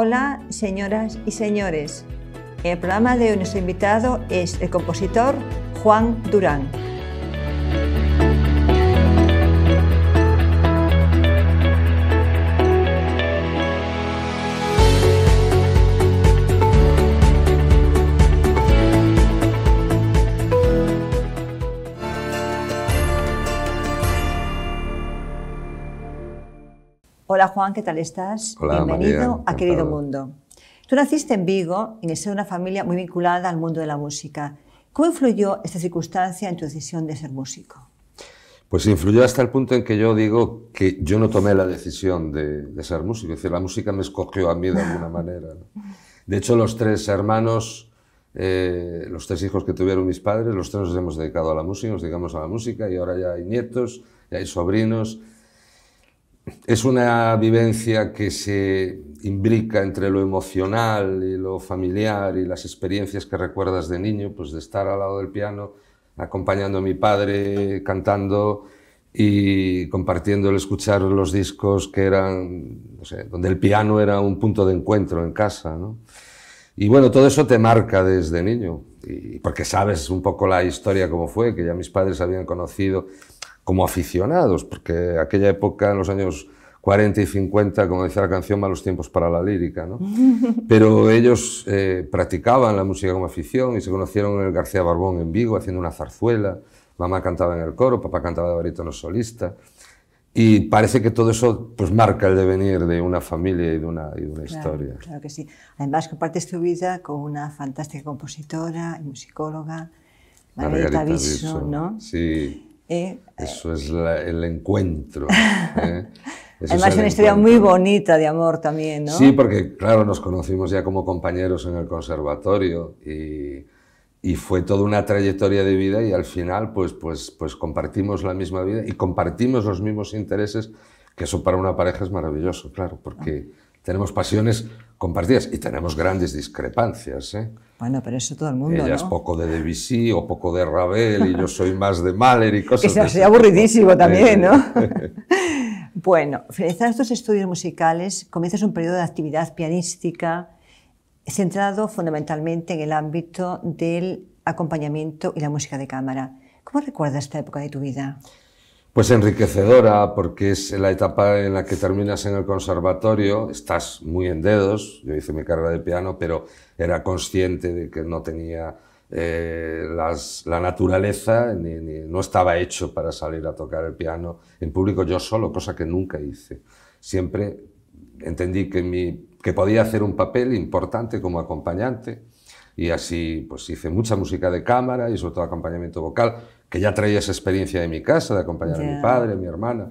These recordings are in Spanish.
Hola, señoras y señores. El programa de hoy nuestro invitado es el compositor Juan Durán. Hola Juan, ¿qué tal estás? Hola, Bienvenido a Querido Mundo. Tú naciste en Vigo en el una familia muy vinculada al mundo de la música. ¿Cómo influyó esta circunstancia en tu decisión de ser músico? Pues influyó hasta el punto en que yo digo que yo no tomé la decisión de, ser músico, es decir, la música me escogió a mí de alguna manera. De hecho, los tres hermanos, eh, los tres hijos que tuvieron mis padres, los tres nos hemos dedicado a la música, nos dedicamos a la música y ahora ya hay nietos, ya hay sobrinos es una vivencia que se imbrica entre lo emocional y lo familiar y las experiencias que recuerdas de niño, pues de estar al lado del piano, acompañando a mi padre, cantando y compartiendo el escuchar los discos que eran, no sé, donde el piano era un punto de encuentro en casa, ¿no? Y bueno, todo eso te marca desde niño, y porque sabes un poco la historia como fue, que ya mis padres habían conocido como aficionados, porque aquella época, en los años 40 y 50, como decía la canción, malos tiempos para la lírica, ¿no? Pero ellos eh, practicaban la música como afición y se conocieron en el García Barbón en Vigo haciendo una zarzuela, mamá cantaba en el coro, papá cantaba de barítono solista. Y parece que todo eso pues, marca el devenir de una familia y de una, una historia. Claro que sí. Además, compartes tu vida con una fantástica compositora y musicóloga, Margarita, Margarita ¿no? Sí. Eh, eso es el encuentro. ¿eh? Además, es una historia muy bonita de amor también, ¿no? Sí, porque, claro, nos conocimos ya como compañeros en el conservatorio y, y, fue toda una trayectoria de vida y al final, pues, pues, pues compartimos la misma vida y compartimos los mismos intereses, que eso para una pareja es maravilloso, claro, porque ah. tenemos pasiones compartidas y tenemos grandes discrepancias. ¿eh? Bueno, pero eso todo el mundo. Ella ¿no? es poco de Debussy o poco de Ravel y yo soy más de Mahler y cosas así. Es aburridísimo también, ¿no? bueno, frente estos estudios musicales comienzas un periodo de actividad pianística centrado fundamentalmente en el ámbito del acompañamiento y la música de cámara. ¿Cómo recuerdas esta época de tu vida? Pues enriquecedora, porque es la etapa en la que terminas en el conservatorio, estás muy en dedos, yo hice mi carrera de piano, pero era consciente de que no tenía eh, la naturaleza, no estaba hecho para salir a tocar el piano en público yo solo, cosa que nunca hice. Siempre entendí que, mi, que podía hacer un papel importante como acompañante y así pues hice mucha música de cámara y sobre todo acompañamiento vocal que ya traía esa experiencia de mi casa, de acompañar a mi padre, a mi hermana.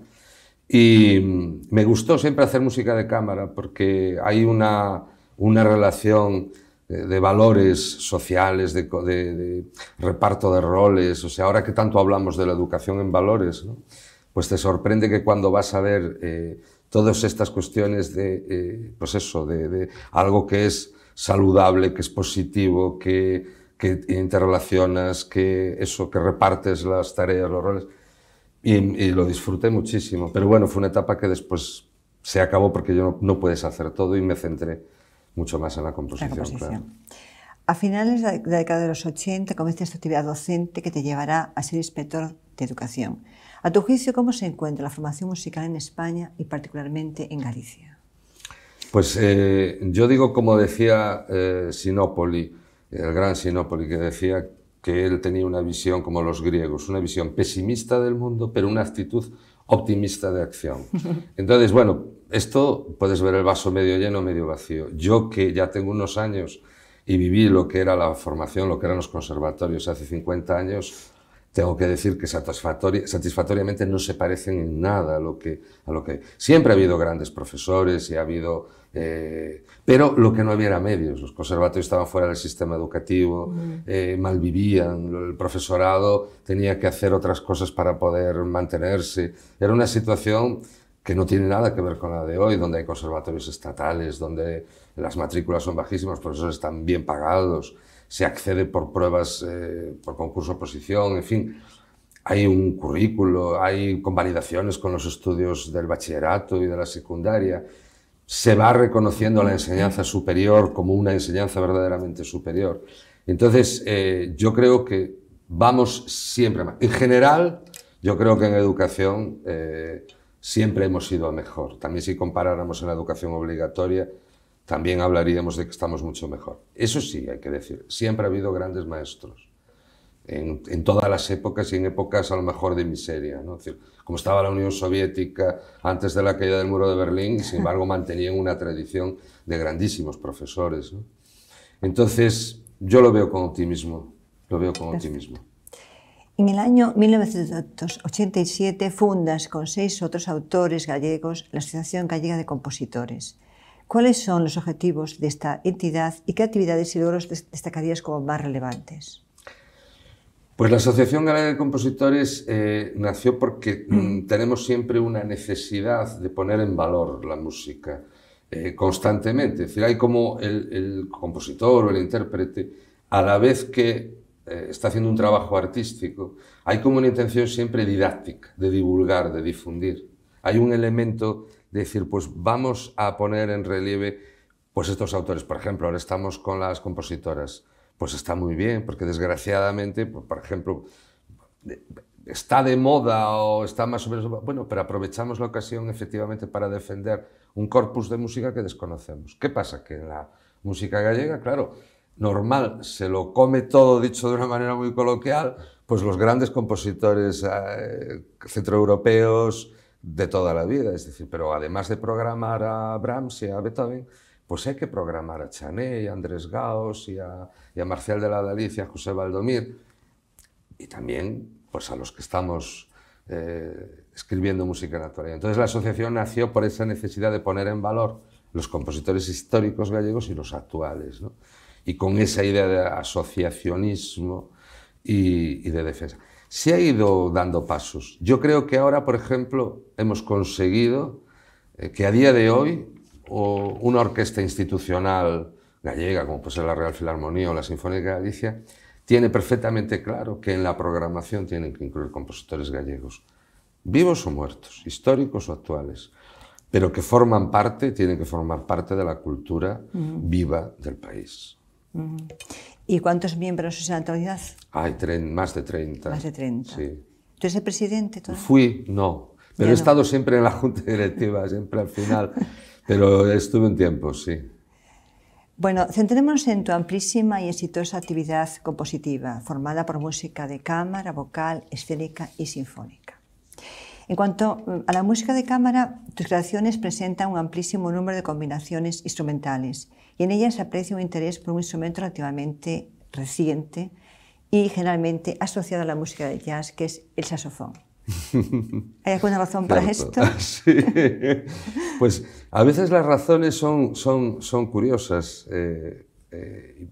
Y mm, me gustó siempre hacer música de cámara porque hay una, relación de, valores sociales, de, reparto de roles. O sea, ahora que tanto hablamos de la educación en valores, pues te sorprende que cuando vas a ver eh, todas estas cuestiones de, eh, pues eso, de, algo que es saludable, que es positivo, que que interrelacionas, que eso, que repartes las tareas, los roles. Y, lo disfruté muchísimo. Pero bueno, fue una etapa que después se acabó porque yo no, puedes hacer todo y me centré mucho más en la composición. A finales de la década de los 80 comienzas tu actividad docente que te llevará a ser inspector de educación. A tu juicio, ¿cómo se encuentra la formación musical en España y particularmente en Galicia? Pues eh, yo digo, como decía Sinopoli. Eh, Sinópoli, el gran Sinópoli, que decía que él tenía una visión como los griegos, una visión pesimista del mundo, pero una actitud optimista de acción. Entonces, bueno, esto puedes ver el vaso medio lleno, medio vacío. Yo que ya tengo unos años y viví lo que era la formación, lo que eran los conservatorios hace 50 años, tengo que decir que satisfactoriamente no se parecen en nada lo que... A lo que... Siempre ha habido grandes profesores y ha habido eh, pero lo que no había era medios, los conservatorios estaban fuera del sistema educativo, eh, malvivían, el profesorado tenía que hacer otras cosas para poder mantenerse. Era una situación que no tiene nada que ver con la de hoy, donde hay conservatorios estatales, donde las matrículas son bajísimas, los profesores están bien pagados, se accede por pruebas, eh, por concurso oposición, en fin. Hay un currículo, hay convalidaciones con los estudios del bachillerato y de la secundaria se va reconociendo la enseñanza superior como una enseñanza verdaderamente superior. Entonces, eh, yo creo que vamos siempre más. En general, yo creo que en educación eh, siempre hemos ido mejor. También si comparáramos en la educación obligatoria, también hablaríamos de que estamos mucho mejor. Eso sí, hay que decir, siempre ha habido grandes maestros en, todas las épocas y en épocas a lo mejor de miseria. ¿no? como estaba la Unión Soviética antes de la caída del muro de Berlín, y sin embargo mantenían una tradición de grandísimos profesores. Entonces, yo lo veo con optimismo, lo veo con optimismo. En el año 1987 fundas con seis otros autores gallegos la Asociación Gallega de Compositores. ¿Cuáles son los objetivos de esta entidad y qué actividades y logros destacarías como más relevantes? Pues la Asociación Galería de Compositores eh, nació porque mm. Mm, tenemos siempre una necesidad de poner en valor la música eh, constantemente. Es decir, hay como el, compositor o el intérprete, a la vez que eh, está haciendo un trabajo artístico, hay como una intención siempre didáctica, de divulgar, de difundir. Hay un elemento de decir, pues vamos a poner en relieve pues estos autores. Por ejemplo, ahora estamos con las compositoras pues está muy bien, porque desgraciadamente, pues, por ejemplo, está de moda o está más o menos... Bueno, pero aprovechamos la ocasión efectivamente para defender un corpus de música que desconocemos. ¿Qué pasa? Que en la música gallega, claro, normal, se lo come todo dicho de una manera muy coloquial, pues los grandes compositores eh, centroeuropeos de toda la vida. Es decir, pero además de programar a Brahms y a Beethoven, pues hay que programar a Chané, y a Andrés Gaos, y a, Marcial de la dalicia a José Valdomir, y también pues a los que estamos eh, escribiendo música natural. Entonces la asociación nació por esa necesidad de poner en valor los compositores históricos gallegos y los actuales, y con esa idea de asociacionismo y de defensa. Se ha ido dando pasos. Yo creo que ahora, por ejemplo, hemos conseguido eh, que a día de hoy o una orquesta institucional gallega, como puede ser la Real Filarmonía o la Sinfónica de Galicia, tiene perfectamente claro que en la programación tienen que incluir compositores gallegos, vivos o muertos, históricos o actuales, pero que forman parte, tienen que formar parte de la cultura viva del país. ¿Y cuántos miembros es en la actualidad? Hay más de 30. Más de 30. ¿Tú eres el presidente? Fui, no. Pero he estado siempre en la junta directiva, siempre al final. Pero estuve un tiempo, sí. Bueno, centrémonos en tu amplísima y exitosa actividad compositiva, formada por música de cámara, vocal, escénica y sinfónica. En cuanto mm, a la música de cámara, tus creaciones presentan un amplísimo número de combinaciones instrumentales y en ellas se aprecia un interés por un instrumento relativamente reciente y generalmente asociado a la música de jazz, que es el saxofón. ¿Hay alguna razón para esto? Sí. Pues a veces las razones son, curiosas eh, eh,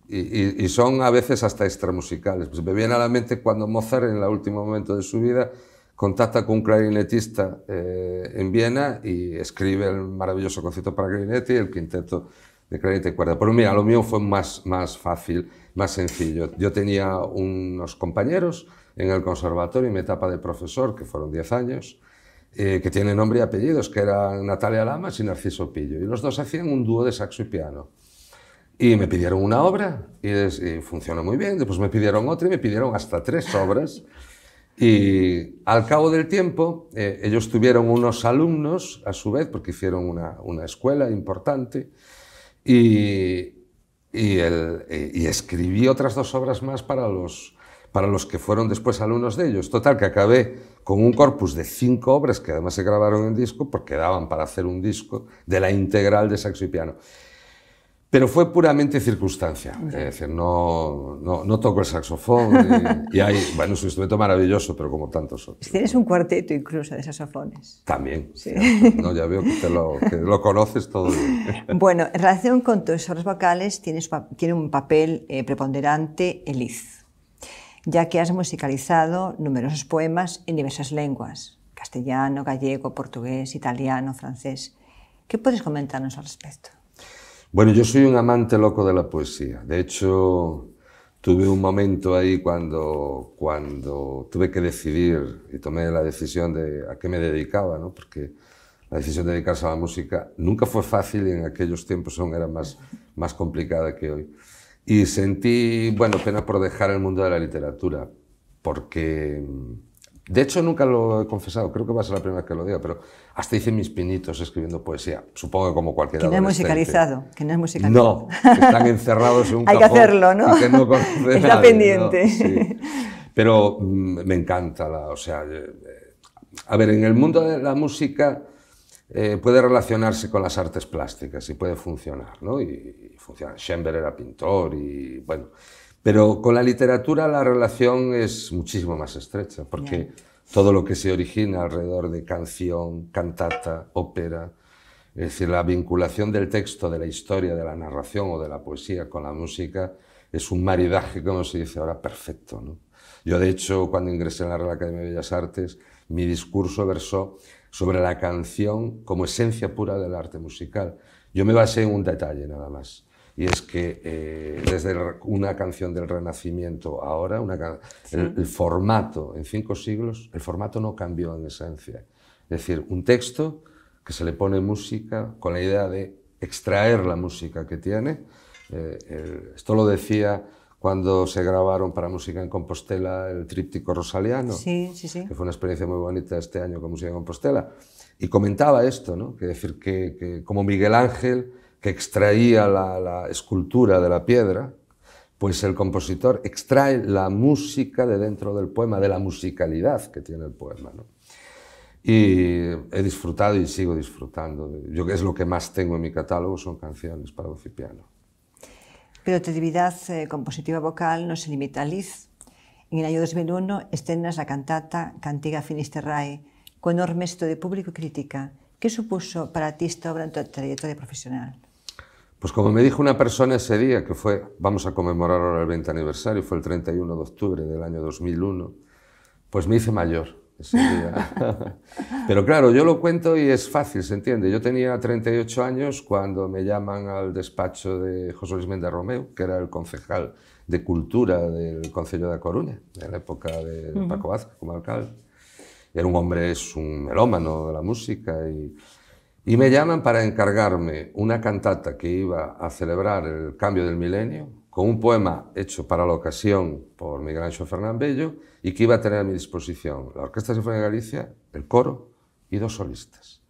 y, son a veces hasta extramusicales. Pues me viene a la mente cuando Mozart, en el último momento de su vida, contacta con un clarinetista eh, en Viena y escribe el maravilloso concierto para clarinete y el quinteto de clarinete y cuerda. Pero pues mira, lo mío fue más fácil, más sencillo. Yo tenía unos compañeros en el conservatorio, en mi etapa de profesor, que fueron 10 años, eh, que tiene nombre y apellidos, que eran Natalia Lamas y Narciso Pillo. Y los dos hacían un dúo de saxo y piano. Y me pidieron una obra y, funcionó muy bien. Después me pidieron otra y me pidieron hasta tres obras. Y al cabo del tiempo, eh, ellos tuvieron unos alumnos, a su vez, porque hicieron una, escuela importante, y, y, eh, y escribí otras dos obras más para los, para los que fueron después alumnos de ellos. Total, que acabé con un corpus de cinco obras que además se grabaron en disco porque daban para hacer un disco de la integral de saxo y piano. Pero fue puramente circunstancia, es decir, no, no, toco el saxofón eh, y, hay, bueno, es un instrumento maravilloso, pero como tantos otros. Tienes un cuarteto incluso de saxofones. También, sí. ¿no? ya veo que, lo, conoces todo Bueno, en relación con tus obras vocales tienes, tiene un papel eh, preponderante el iz ya que has musicalizado numerosos poemas en diversas lenguas, castellano, gallego, portugués, italiano, francés. ¿Qué puedes comentarnos al respecto? Bueno, yo soy un amante loco de la poesía. De hecho, tuve un momento ahí cuando, cuando tuve que decidir y tomé la decisión de a qué me dedicaba, porque la decisión de dedicarse a la música nunca fue fácil y en aquellos tiempos aún era más, más complicada que hoy. Y sentí, bueno, pena por dejar el mundo de la literatura, porque, mm, de hecho, nunca lo he confesado, creo que va a ser la primera vez que lo diga, pero hasta hice mis pinitos escribiendo poesía, supongo que como cualquier Que no es musicalizado, que no es musicalizado. No, están encerrados en un Hay que hacerlo, ¿no? Que Está pendiente. Pero mm, me encanta, la, o sea, eh, eh, a ver, en el mundo de la música eh, puede relacionarse con las artes plásticas y puede funcionar, ¿no? Y, funciona. Schember era pintor y bueno. Pero con la literatura la relación es muchísimo más estrecha, porque todo lo que se origina alrededor de canción, cantata, ópera, es decir, la vinculación del texto, de la historia, de la narración o de la poesía con la música es un maridaje, como se dice ahora, perfecto. ¿no? Yo, de hecho, cuando ingresé en la Real Academia de Bellas Artes, mi discurso versó sobre la canción como esencia pura del arte musical. Yo me basé en un detalle nada más. Y es que eh, desde una canción del Renacimiento ahora, el, formato, en cinco siglos, el formato no cambió en esencia. Es decir, un texto que se le pone música con la idea de extraer la música que tiene. Eh, esto lo decía cuando se grabaron para Música en Compostela el tríptico rosaliano, que fue una experiencia muy bonita este año con Música en Compostela. Y comentaba esto, ¿no? que decir que, como Miguel Ángel, que extraía la, escultura de la piedra, pues el compositor extrae la música de dentro del poema, de la musicalidad que tiene el poema. ¿no? Y he disfrutado y sigo disfrutando. Yo que es lo que más tengo en mi catálogo son canciones para voz pero tu actividad eh, compositiva vocal no se limita a Liz. En el año 2001 estrenas la cantata Cantiga Finisterrae, con enorme éxito de público y crítica. ¿Qué supuso para ti esta obra en tu trayectoria profesional? Pues como me dijo una persona ese día, que fue, vamos a conmemorar ahora el 20 aniversario, fue el 31 de octubre del año 2001, pues me hice mayor. Pero claro, yo lo cuento y es fácil, ¿se entiende? Yo tenía 38 años cuando me llaman al despacho de José Luis Méndez Romeo, que era el concejal de Cultura del Concello de Coruña, en la época de Paco Vázquez como alcalde. Era un hombre, es un melómano de la música y, y me llaman para encargarme una cantata que iba a celebrar el cambio del milenio, con un poema hecho para la ocasión por Miguel Ángel Fernández Bello y que iba a tener a mi disposición la Orquesta Sinfónica de Galicia, el coro y dos solistas.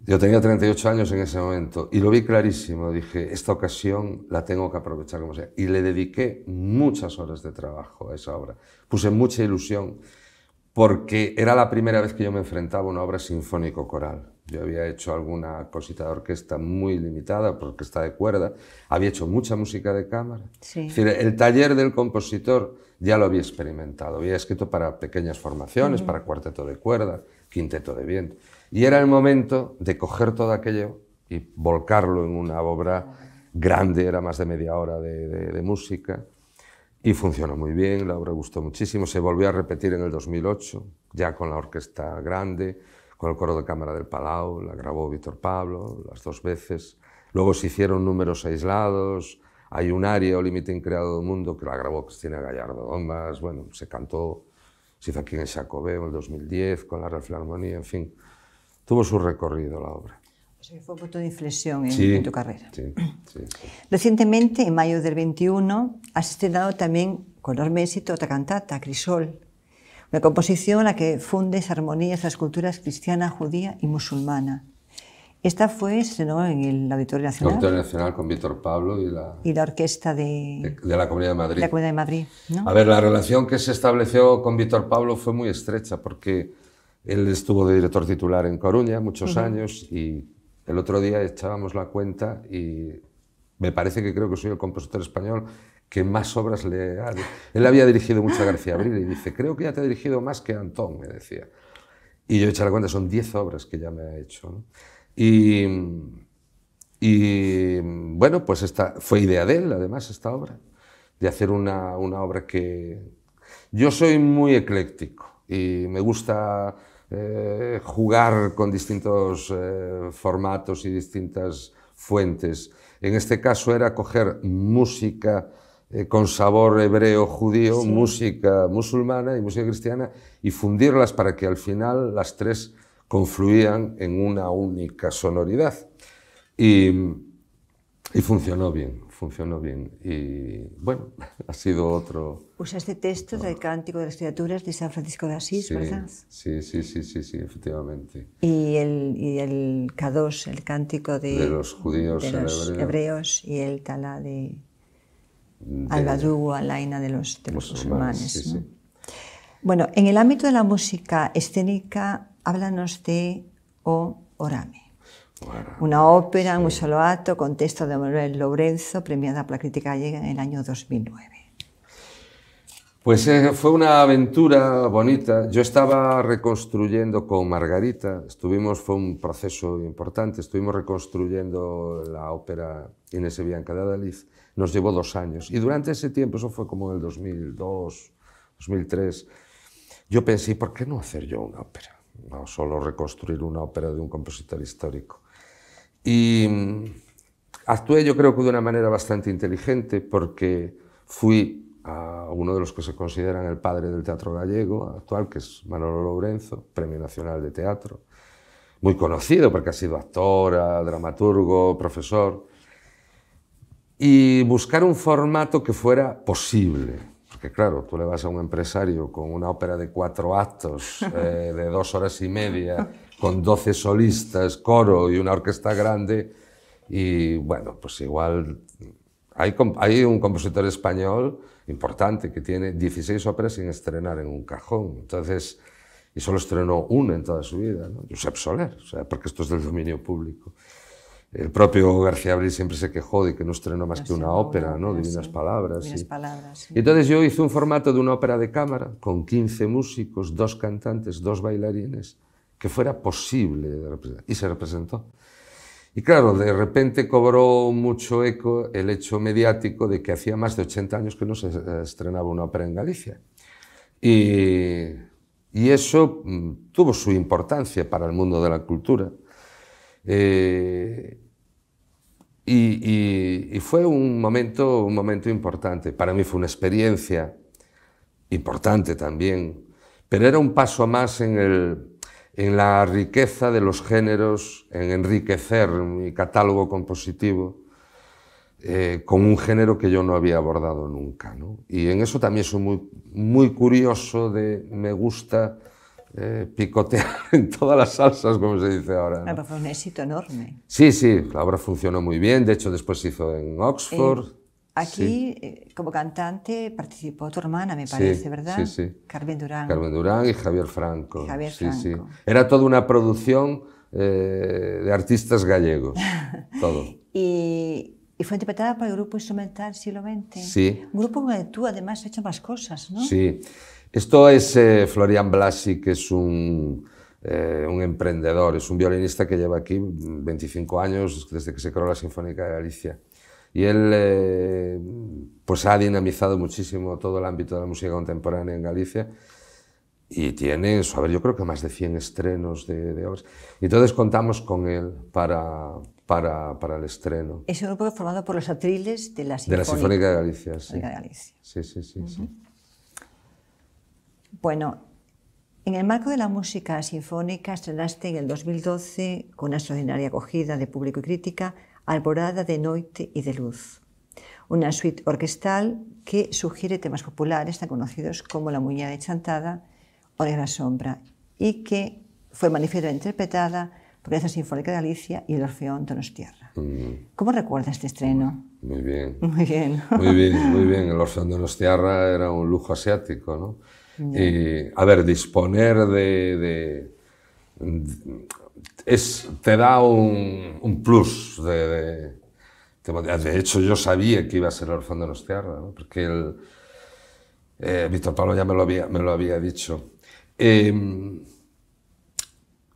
Yo tenía 38 años en ese momento y lo vi clarísimo. Dije, esta ocasión la tengo que aprovechar como sea. Y le dediqué muchas horas de trabajo a esa obra. Puse mucha ilusión porque era la primera vez que yo me enfrentaba a una obra sinfónico-coral. Yo había hecho alguna cosita de orquesta muy limitada, porque orquesta de cuerda. Había hecho mucha música de cámara. el taller del compositor ya lo había experimentado. Había escrito para pequeñas formaciones, para cuarteto de cuerda, quinteto de viento. Y era el momento de coger todo aquello y volcarlo en una obra grande, era más de media hora de música. Y funcionó muy bien, la obra gustó muchísimo. Se volvió a repetir en el 2008, ya con la orquesta grande con el coro de cámara del Palau, la grabó Víctor Pablo las dos veces. Luego se hicieron números aislados, hay un área o límite increado del mundo que la grabó Cristina Gallardo Domas, bueno, se cantó, se hizo aquí en el en el 2010 con la Real Filarmonía, en fin, tuvo su recorrido la obra. O sea, fue un punto de inflexión en, tu carrera. Sí, sí, Recientemente, en mayo del 21, has estrenado también con enorme éxito otra cantata, Crisol, la composición la que funde esas armonías las culturas cristiana, judía y musulmana. Esta fue ¿no? en el Auditorio Nacional. El Auditorio Nacional con Víctor Pablo y la, y la Orquesta de, de, la Comunidad de Madrid. La Comunidad de Madrid ¿no? A ver, la relación que se estableció con Víctor Pablo fue muy estrecha porque él estuvo de director titular en Coruña muchos años y el otro día echábamos la cuenta y me parece que creo que soy el compositor español que más obras le ha... Él había dirigido mucho a García Abril y dice, creo que ya te ha dirigido más que a Antón, me decía. Y yo he hecho la cuenta, son 10 obras que ya me ha hecho. Y, y, bueno, pues esta, fue idea de él, además, esta obra, de hacer una, una obra que... Yo soy muy ecléctico y me gusta eh, jugar con distintos eh, formatos y distintas fuentes. En este caso era coger música eh, con sabor hebreo judío, música musulmana y música cristiana, y fundirlas para que al final las tres confluían en una única sonoridad. Y, funcionó bien, funcionó bien. Y bueno, ha sido otro. Usaste pues texto del Cántico de las Criaturas de San Francisco de Asís, ¿verdad? Sí, sí, sí, sí, efectivamente. Y el, K2, el Cántico de, los judíos de los hebreos. hebreos. y el Talá de, al a la de los, musulmanes. Bueno, en el ámbito de la música escénica, háblanos de O Orame. una ópera, un solo acto, con texto de Manuel Lorenzo, premiada por la crítica gallega en el año 2009. Pues eh, fue una aventura bonita. Yo estaba reconstruyendo con Margarita, estuvimos, fue un proceso importante, estuvimos reconstruyendo la ópera Inés Bianca de Adaliz nos llevó dos años. Y durante ese tiempo, eso fue como en el 2002, 2003, yo pensé, ¿por qué no hacer yo una ópera? No solo reconstruir una ópera de un compositor histórico. Y mm, actué yo creo que de una manera bastante inteligente porque fui a uno de los que se consideran el padre del teatro gallego actual, que es Manolo Lourenzo, Premio Nacional de Teatro, muy conocido porque ha sido actor, dramaturgo, profesor y buscar un formato que fuera posible. Porque claro, tú le vas a un empresario con una ópera de cuatro actos, eh, de dos horas y media, con doce solistas, coro y una orquesta grande, y bueno, pues igual hay, un compositor español importante que tiene 16 óperas sin estrenar en un cajón. Entonces, y solo estrenó una en toda su vida, Josep Soler, o sea, porque esto es del dominio público. El propio García Abril siempre se quejó de que no estrenó más que una ópera, ¿no? Divinas Palabras. Y Entonces yo hice un formato de una ópera de cámara con 15 músicos, dos cantantes, dos bailarines, que fuera posible representar. Y se representó. Y claro, de repente cobró mucho eco el hecho mediático de que hacía más de 80 años que no se eh, estrenaba una ópera en Galicia. y eso mm, tuvo su importancia para el mundo de la cultura. Eh, y, fue un momento, un momento importante. Para mí fue una experiencia importante también, pero era un paso más en, el, en la riqueza de los géneros, en enriquecer mi catálogo compositivo eh, con un género que yo no había abordado nunca. Y en eso también soy muy, muy curioso, de, me gusta eh, picotear en todas las salsas, como se dice ahora. Ah, pues fue un éxito enorme. Sí, sí, la obra funcionó muy bien, de hecho después se hizo en Oxford. Eh, aquí, eh, como cantante, participó tu hermana, me parece, ¿verdad? Sí, sí. Carmen Durán. Carmen Durán y Javier Franco. Javier sí, Franco. Era toda una producción de artistas gallegos, todo. y, y fue interpretada por el grupo instrumental Siglo XX. Sí. Un grupo que tú además has hecho más cosas, ¿no? Sí. Esto es eh, Florian Blasi, que es eh, un, emprendedor, es un violinista que lleva aquí 25 años, desde que se creó la Sinfónica de Galicia. Y él eh, pues ha dinamizado muchísimo todo el ámbito de la música contemporánea en Galicia y tiene, pues, a ver, yo creo que más de 100 estrenos de, de obras. Entonces contamos con él para, para, para, el estreno. Es un grupo formado por los atriles de la Sinfónica de, Galicia. de la Sinfónica de Galicia. sí, sí. sí, sí. Bueno, en el marco de la música sinfónica estrenaste en el 2012, con una extraordinaria acogida de público y crítica, Alborada de Noite y de Luz, una suite orquestal que sugiere temas populares tan conocidos como La Muñeca de Chantada o la Sombra, y que fue manifiesta e interpretada por la Sinfónica de Galicia y el Orfeón Donostierra. Mm. ¿Cómo recuerdas este estreno? Muy bien. Muy bien. muy bien, muy bien. El Orfeón Donostierra era un lujo asiático, ¿no? Y eh, a ver, disponer de, te da un, plus. De, hecho, yo sabía que iba a ser el Orfán de Nostiarra, ¿no? porque el, eh, Víctor Pablo ya me lo había, dicho. Em,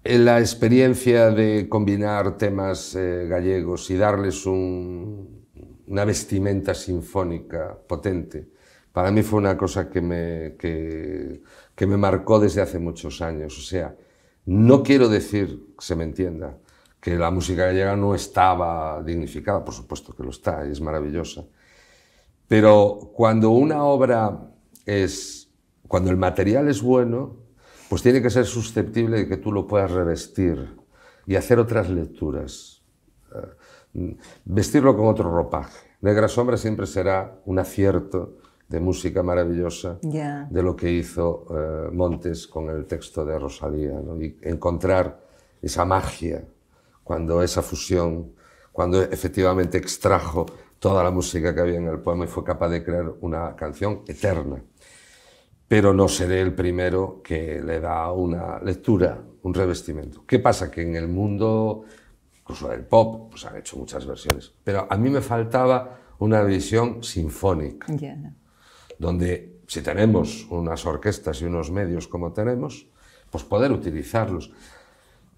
la experiencia de combinar temas eh, gallegos y darles una vestimenta sinfónica potente para mí fue una cosa que me, que, me marcó desde hace muchos años. O sea, no quiero decir, que se me entienda, que la música gallega no estaba dignificada, por supuesto que lo está, y es maravillosa. Pero cuando una obra es, cuando el material es bueno, pues tiene que ser susceptible de que tú lo puedas revestir y hacer otras lecturas. Eh, vestirlo con otro ropaje. Negra Sombra siempre será un acierto de música maravillosa de lo que hizo eh, Montes con el texto de Rosalía, y encontrar esa magia cuando esa fusión, cuando efectivamente extrajo toda la música que había en el poema y fue capaz de crear una canción eterna. Pero no seré el primero que le da una lectura, un revestimiento. ¿Qué pasa? Que en el mundo, incluso del pop, pues han hecho muchas versiones, pero a mí me faltaba una visión sinfónica donde si tenemos unas orquestas y unos medios como tenemos, pues poder utilizarlos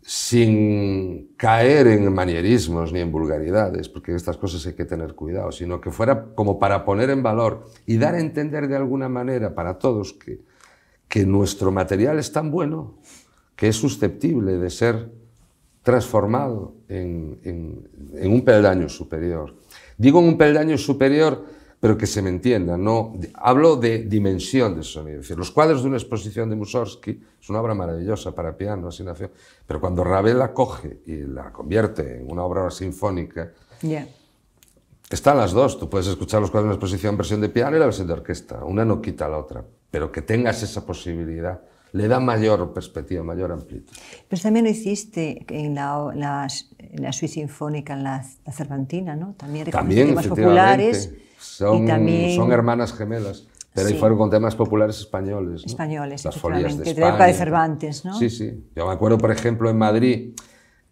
sin caer en manierismos ni en vulgaridades, porque estas cosas hay que tener cuidado, sino que fuera como para poner en valor y dar a entender de alguna manera para todos que, que nuestro material es tan bueno que es susceptible de ser transformado en, en un peldaño superior. Digo en un peldaño superior pero que se me entienda. No, hablo de dimensión de sonido. Es decir, los cuadros de una exposición de Mussorgsky es una obra maravillosa para piano, así nació. Pero cuando Ravel la coge y la convierte en una obra sinfónica, están las dos. Tú puedes escuchar los cuadros de una exposición en versión de piano y la versión de orquesta. Una no quita a la otra, pero que tengas esa posibilidad le da mayor perspectiva, mayor amplitud. Pero también lo hiciste en la, la, en la Sinfónica, en la, Cervantina, ¿no? También, también temas populares son, son hermanas gemelas. Pero ahí fueron con temas populares españoles. Españoles, Las folías de España. De, de Cervantes, ¿no? Sí, sí. Yo me acuerdo, por ejemplo, en Madrid,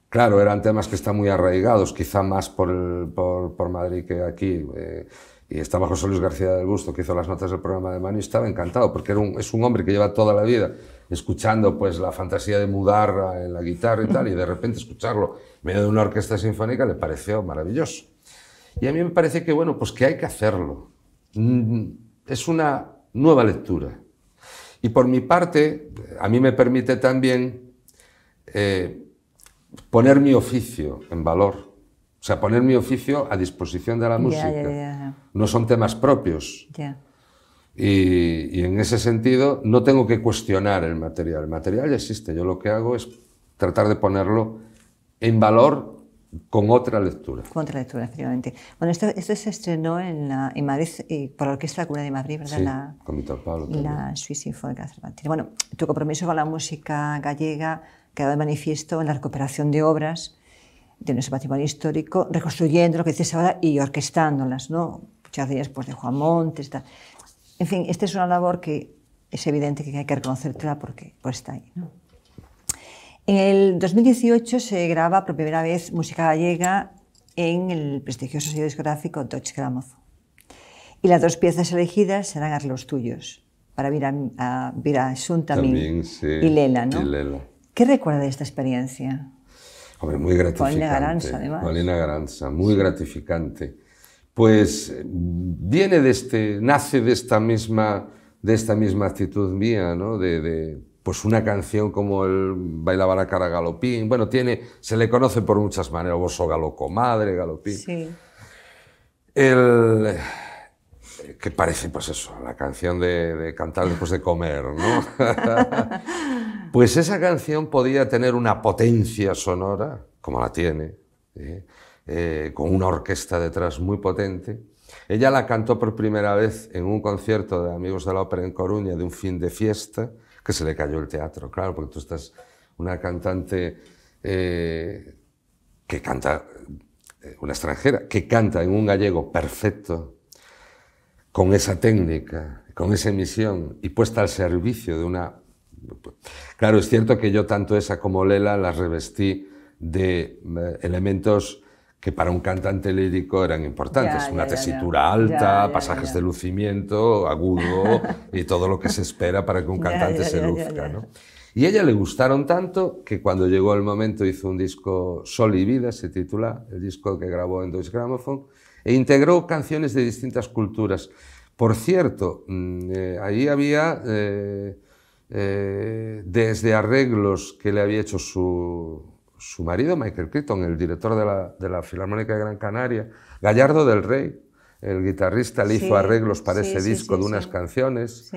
claro, eran temas que están muy arraigados, quizá más por, por, por Madrid que aquí. Eh, y estaba José Luis García del Gusto, que hizo las notas del programa de y estaba encantado, porque es un hombre que lleva toda la vida escuchando pues la fantasía de mudar en la guitarra y tal, y de repente escucharlo en medio de una orquesta sinfónica le pareció maravilloso. Y a mí me parece que, bueno, pues que hay que hacerlo. Mm, es una nueva lectura. Y por mi parte, a mí me permite también eh, poner mi oficio en valor. O sea, poner mi oficio a disposición de la música. No son temas propios. Y, y, en ese sentido, no tengo que cuestionar el material. El material existe. Yo lo que hago es tratar de ponerlo en valor con otra lectura. Con otra lectura, efectivamente. Bueno, esto, esto se estrenó en, la, en Madrid y por la Orquesta Cura de Madrid, ¿verdad? Sí, la, con Víctor Pablo. También. La Swiss Sinfónica Bueno, tu compromiso con la música gallega quedó de manifiesto en la recuperación de obras de nuestro patrimonio histórico, reconstruyendo lo que dices ahora y orquestándolas, ¿no? Muchas de ellas pues, de Juan Montes. Tal. En fin, esta es una labor que es evidente que hay que reconocerla porque pues, está ahí, ¿no? En el 2018 se graba por primera vez música gallega en el prestigioso sello discográfico Touch gramozo Y las dos piezas elegidas serán Arlos Tuyos, para Vira, a también, y Lela, ¿no? ¿Qué recuerda de esta experiencia? Hombre, muy gratificante. Paulina Garanza, además. Paulina Garanza, muy gratificante. Pues viene de este, nace de esta misma, de esta misma actitud mía, ¿no? de pues una canción como el Bailaba la cara galopín, bueno, tiene, se le conoce por muchas maneras, Boso Galocomadre, Galopín. Sí. El, eh, que parece, pues eso, la canción de, cantar después de comer, ¿no? pues esa canción podía tener una potencia sonora, como la tiene, ¿eh? Eh, con una orquesta detrás muy potente. Ella la cantó por primera vez en un concierto de Amigos de la Ópera en Coruña de un fin de fiesta que se le cayó el teatro, claro, porque tú estás una cantante eh, que canta, eh, una extranjera, que canta en un gallego perfecto, con esa técnica, con esa emisión y puesta al servicio de una... Claro, es cierto que yo tanto esa como Lela las revestí de eh, elementos que para un cantante lírico eran importantes. Una tesitura alta, pasajes de lucimiento, agudo y todo lo que se espera para que un cantante se luzca. ¿no? Y a ella le gustaron tanto que cuando llegó el momento hizo un disco Sol y Vida, se titula, el disco que grabó en Deutsche Grammophon, e integró canciones de distintas culturas. Por cierto, mm, eh, ahí había eh, eh, desde arreglos que le había hecho su, su marido Michael Crichton, el director de la, Filarmónica de Gran Canaria, Gallardo del Rey, el guitarrista, le hizo arreglos para ese disco de unas canciones.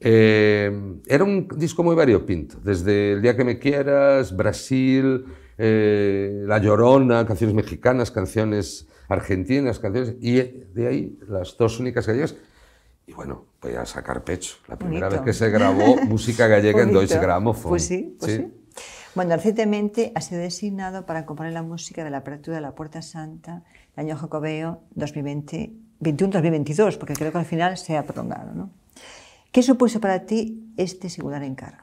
Eh, era un disco muy variopinto, desde El día que me quieras, Brasil, eh, La Llorona, canciones mexicanas, canciones argentinas, canciones, y de ahí las dos únicas gallegas. Y bueno, voy a sacar pecho. La primera vez que se grabó música gallega en Deutsche Grammophon. Pues sí, pues sí. Bueno, recientemente ha sido designado para componer la música de la apertura de la Puerta Santa el año Jacobeo 2021-2022, porque creo que al final se ha prolongado. ¿no? ¿Qué supuso para ti este singular encargo?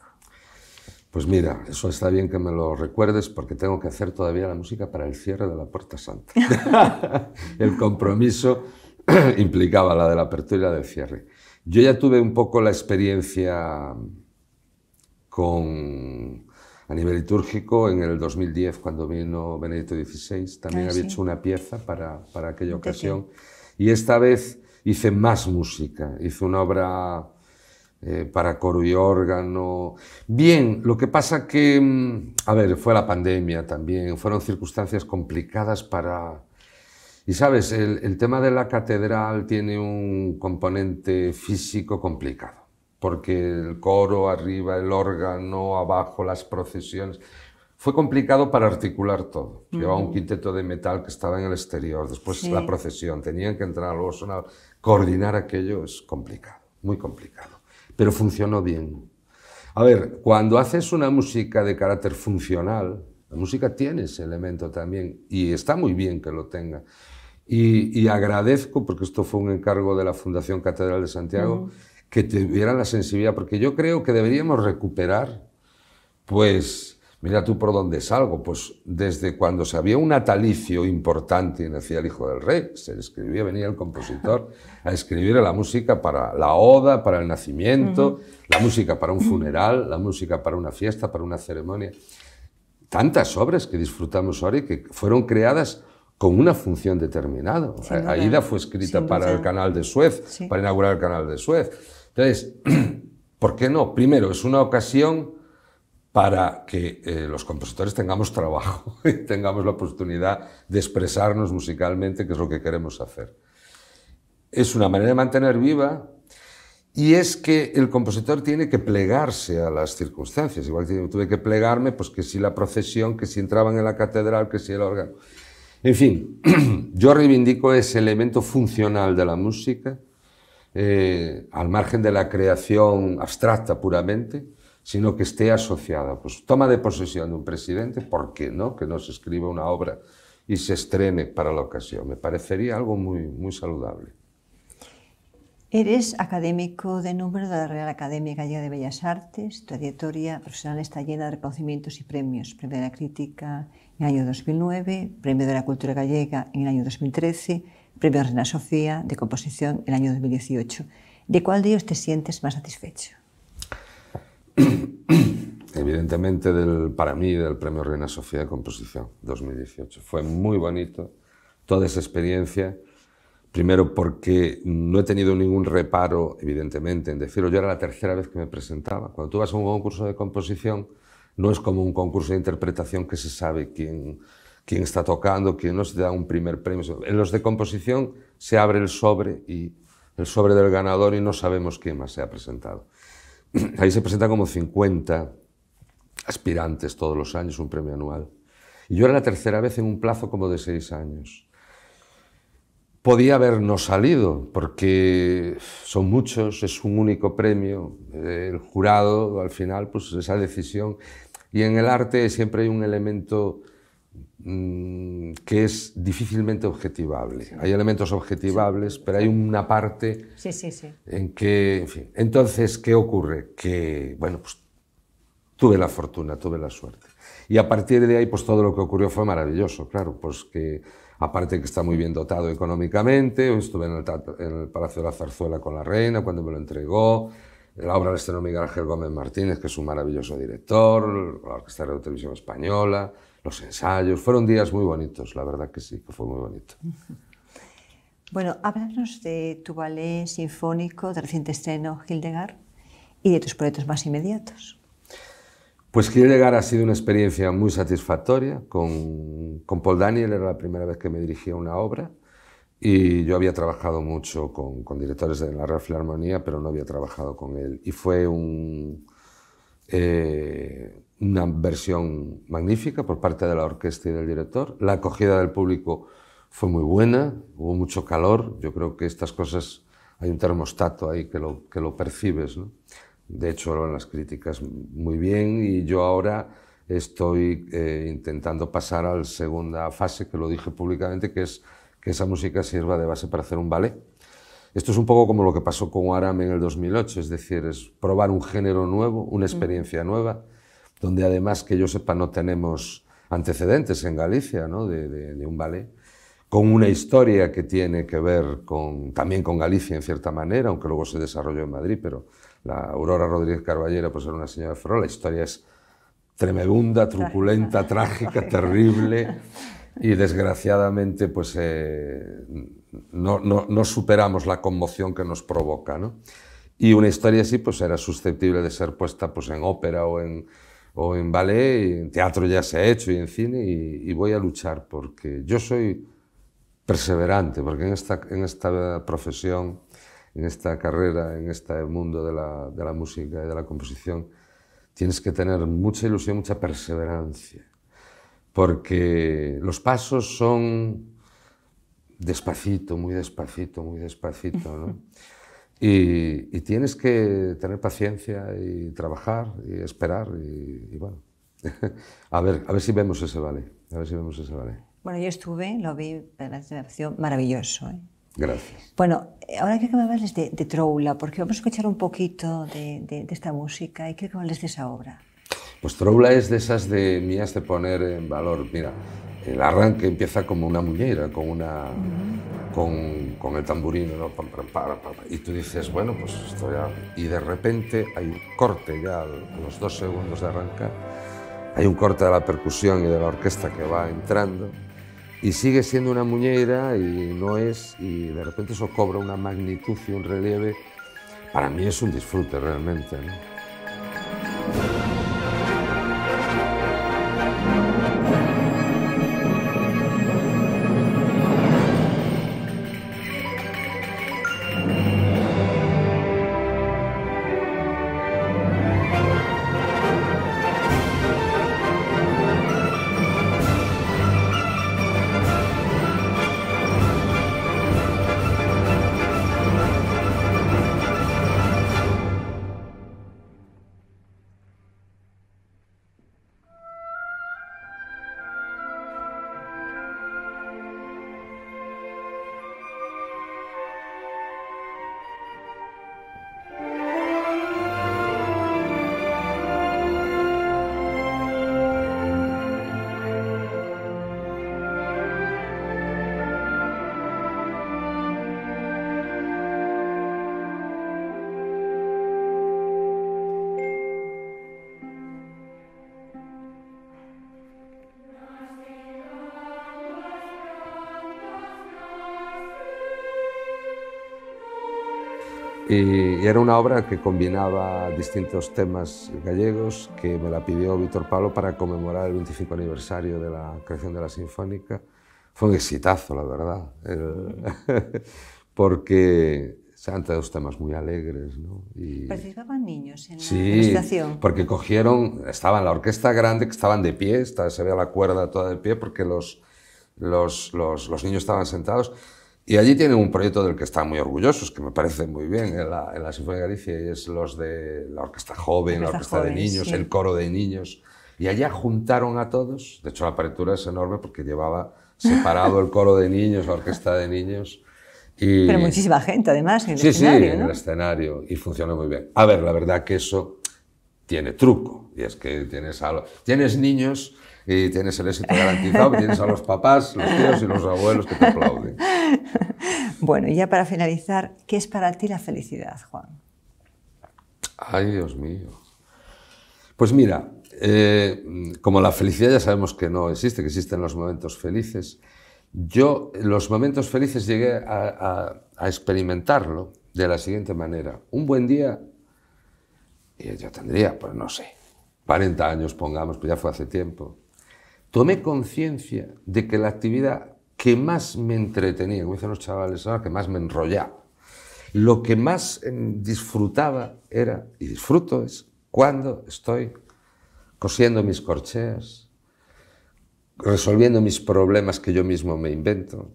Pues mira, eso está bien que me lo recuerdes porque tengo que hacer todavía la música para el cierre de la Puerta Santa. el compromiso implicaba la de la apertura y la del cierre. Yo ya tuve un poco la experiencia con a nivel litúrgico, en el 2010, cuando vino Benedito XVI, también había hecho una pieza para, aquella ocasión. Y esta vez hice más música, hice una obra eh, para coro y órgano. Bien, lo que pasa que, mm, a ver, fue la pandemia también, fueron circunstancias complicadas para... Y sabes, el tema de la catedral tiene un componente físico complicado porque el coro arriba, el órgano abajo, las procesiones. Fue complicado para articular todo. Llevaba un quinteto de metal que estaba en el exterior, después la procesión, tenían que entrar, luego sonar. Coordinar aquello es complicado, muy complicado, pero funcionó bien. A ver, cuando haces una música de carácter funcional, la música tiene ese elemento también y está muy bien que lo tenga. Y, agradezco, porque esto fue un encargo de la Fundación Catedral de Santiago, que tuvieran la sensibilidad, porque yo creo que deberíamos recuperar, pues, mira tú por dónde salgo, pues desde cuando se había un natalicio importante y nacía el hijo del rey, se escribía, venía el compositor a escribir la música para la oda, para el nacimiento, la música para un funeral, la música para una fiesta, para una ceremonia. Tantas obras que disfrutamos ahora y que fueron creadas con una función determinada. Aida fue escrita para el canal de Suez, para inaugurar el canal de Suez. Entonces, ¿por qué no? Primero, es una ocasión para que eh, los compositores tengamos trabajo y tengamos la oportunidad de expresarnos musicalmente, que es lo que queremos hacer. Es una manera de mantener viva y es que el compositor tiene que plegarse a las circunstancias. Igual que tuve que plegarme, pues que si la procesión, que si entraban en la catedral, que si el órgano. En fin, yo reivindico ese elemento funcional de la música eh, al margen de la creación abstracta puramente, sino que esté asociada. Pues toma de posesión de un presidente, ¿por qué no? Que no se escriba una obra y se estrene para la ocasión. Me parecería algo muy, muy saludable. Eres académico de número de la Real Academia Gallega de Bellas Artes. Tu trayectoria profesional está llena de reconocimientos y premios. Premio de la Crítica en el año 2009, Premio de la Cultura Gallega en el año 2013 Premio Reina Sofía de Composición el año 2018. ¿De cuál de ellos te sientes más satisfecho? Evidentemente, del, para mí, del Premio Reina Sofía de Composición 2018. Fue muy bonito toda esa experiencia. Primero porque no he tenido ningún reparo, evidentemente, en decirlo. Yo era la tercera vez que me presentaba. Cuando tú vas a un concurso de composición, no es como un concurso de interpretación que se sabe quién quién está tocando, quién no, se da un primer premio. En los de composición se abre el sobre y el sobre del ganador y no sabemos quién más se ha presentado. Ahí se presentan como 50 aspirantes todos los años, un premio anual. Y yo era la tercera vez en un plazo como de seis años. Podía habernos salido, porque son muchos, es un único premio. El jurado, al final, pues esa decisión. Y en el arte siempre hay un elemento Mm, que es difícilmente objetivable. Hay elementos objetivables, pero hay una parte en que, en fin. Entonces, ¿qué ocurre? Que, bueno, pues tuve la fortuna, tuve la suerte. Y a partir de ahí, pues todo lo que ocurrió fue maravilloso, claro, pues que aparte que está muy bien dotado económicamente, estuve en el, Palacio de la Zarzuela con la reina cuando me lo entregó, la obra del estreno Miguel Ángel Gómez Martínez, que es un maravilloso director, la Orquesta de la Televisión Española, los ensayos. Fueron días muy bonitos, la verdad que sí, que fue muy bonito. Bueno, háblanos de tu ballet sinfónico de reciente estreno, Hildegard, y de tus proyectos más inmediatos. Pues Hildegard ha sido una experiencia muy satisfactoria. Con, Paul Daniel era la primera vez que me dirigía una obra. Y yo había trabajado mucho con, directores de la Real Filarmonía, pero no había trabajado con él. Y fue un, eh, una versión magnífica por parte de la orquesta y del director. La acogida del público fue muy buena, hubo mucho calor. Yo creo que estas cosas, hay un termostato ahí que lo, que lo percibes. ¿no? De hecho, van las críticas muy bien y yo ahora estoy eh, intentando pasar a la segunda fase, que lo dije públicamente, que es que esa música sirva de base para hacer un ballet. Esto es un poco como lo que pasó con Aram en el 2008, es decir, es probar un género nuevo, una mm. experiencia nueva donde además, que yo sepa, no tenemos antecedentes en Galicia ¿no? de, un ballet, con una historia que tiene que ver con, también con Galicia en cierta manera, aunque luego se desarrolló en Madrid, pero la Aurora Rodríguez Carballera pues era una señora de Ferrol, la historia es tremenda, truculenta, trágica, terrible y desgraciadamente pues eh, no, no, superamos la conmoción que nos provoca. ¿no? Y una historia así pues era susceptible de ser puesta pues en ópera o en, o en ballet, en teatro ya se ha hecho y en cine, y, voy a luchar porque yo soy perseverante, porque en esta, en esta profesión, en esta carrera, en este mundo de la, de la música y de la composición, tienes que tener mucha ilusión, mucha perseverancia, porque los pasos son despacito, muy despacito, muy despacito, ¿no? Y, tienes que tener paciencia y trabajar y esperar y, bueno. a, ver, a ver si vemos ese vale. A ver si vemos ese vale. Bueno, yo estuve, lo vi, me pareció maravilloso. ¿eh? Gracias. Bueno, eh, ahora quiero que me hables de, de, Troula, porque vamos a escuchar un poquito de, esta música y quiero que me hables de esa obra. Pues Troula es de esas de mías de poner en valor. Mira, el arranque empieza como una muñeira, con una... con, con el tamburino, ¿no? Pam, pam, pam, y tú dices, bueno, pues esto ya... Y de repente hay un corte ya a los dos segundos de arrancar, hay un corte de la percusión y de la orquesta que va entrando y sigue siendo una muñeira y no es, y de repente eso cobra una magnitud y un relieve. Para mí es un disfrute realmente. ¿no? Y era una obra que combinaba distintos temas gallegos que me la pidió Víctor Pablo para conmemorar el 25 aniversario de la creación de la Sinfónica. Fue un exitazo, la verdad, porque porque han traído temas muy alegres. ¿no? ¿Participaban pues niños en la sí, porque cogieron, estaba en la orquesta grande, que estaban de pie, se veía la cuerda toda de pie, porque los, los, los, los niños estaban sentados y allí tienen un proyecto del que están muy orgullosos, que me parece muy bien ¿eh? en la, en Sinfonía de Galicia, y es los de la Orquesta Joven, la Orquesta, de Niños, el Coro de Niños. Y allá juntaron a todos, de hecho la apertura es enorme porque llevaba separado el coro de niños, la orquesta de niños. Y... Pero muchísima gente además en el escenario. en el escenario y funcionó muy bien. A ver, la verdad que eso tiene truco, y es que tienes, algo, tienes niños y tienes el éxito garantizado, tienes a los papás, los tíos y los abuelos que te aplauden. Bueno, y ya para finalizar, ¿qué es para ti la felicidad, Juan? Ay, Dios mío. Pues mira, eh, como la felicidad ya sabemos que no existe, que existen los momentos felices, yo los momentos felices llegué a, a experimentarlo de la siguiente manera. Un buen día, y eh, yo tendría, pues no sé, 40 años, pongamos, pues ya fue hace tiempo tomé conciencia de que la actividad que más me entretenía, como dicen los chavales ahora, que más me enrollaba, lo que más em, disfrutaba era, y disfruto es, cuando estoy cosiendo mis corcheas, resolviendo mis problemas que yo mismo me invento.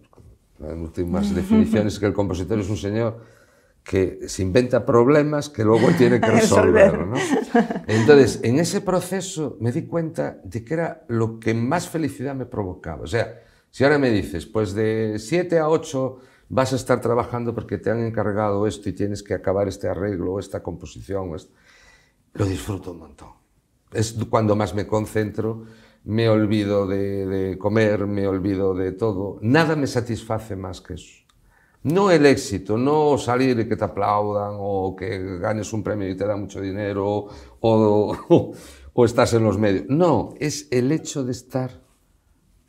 en últimas definiciones que el compositor es un señor que se inventa problemas que luego tiene que resolver. Entonces, en ese proceso me di cuenta de que era lo que más felicidad me provocaba. O sea, si ahora me dices, pues de 7 a 8 vas a estar trabajando porque te han encargado esto y tienes que acabar este arreglo o esta composición, lo disfruto un montón. Es cuando más me concentro, me olvido de comer, me olvido de todo. Nada me satisface más que eso. No el éxito, no salir y que te aplaudan o que ganes un premio y te dan mucho dinero o, estás en los medios. No, es el hecho de estar...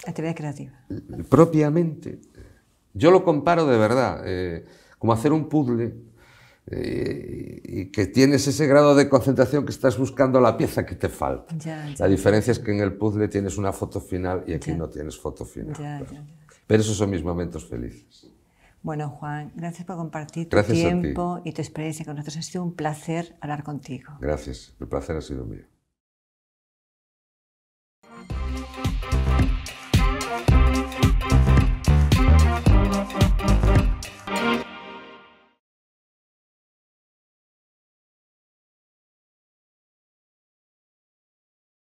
actividad creativa. Propiamente. Yo lo comparo de verdad, eh, como hacer un puzzle eh, y que tienes ese grado de concentración que estás buscando la pieza que te falta. la diferencia es que en el puzzle tienes una foto final y aquí no tienes foto final. Pero esos son mis momentos felices. Bueno, Juan, gracias por compartir tu tiempo y tu experiencia con nosotros. Ha sido un placer hablar contigo. Gracias, el placer ha sido mío.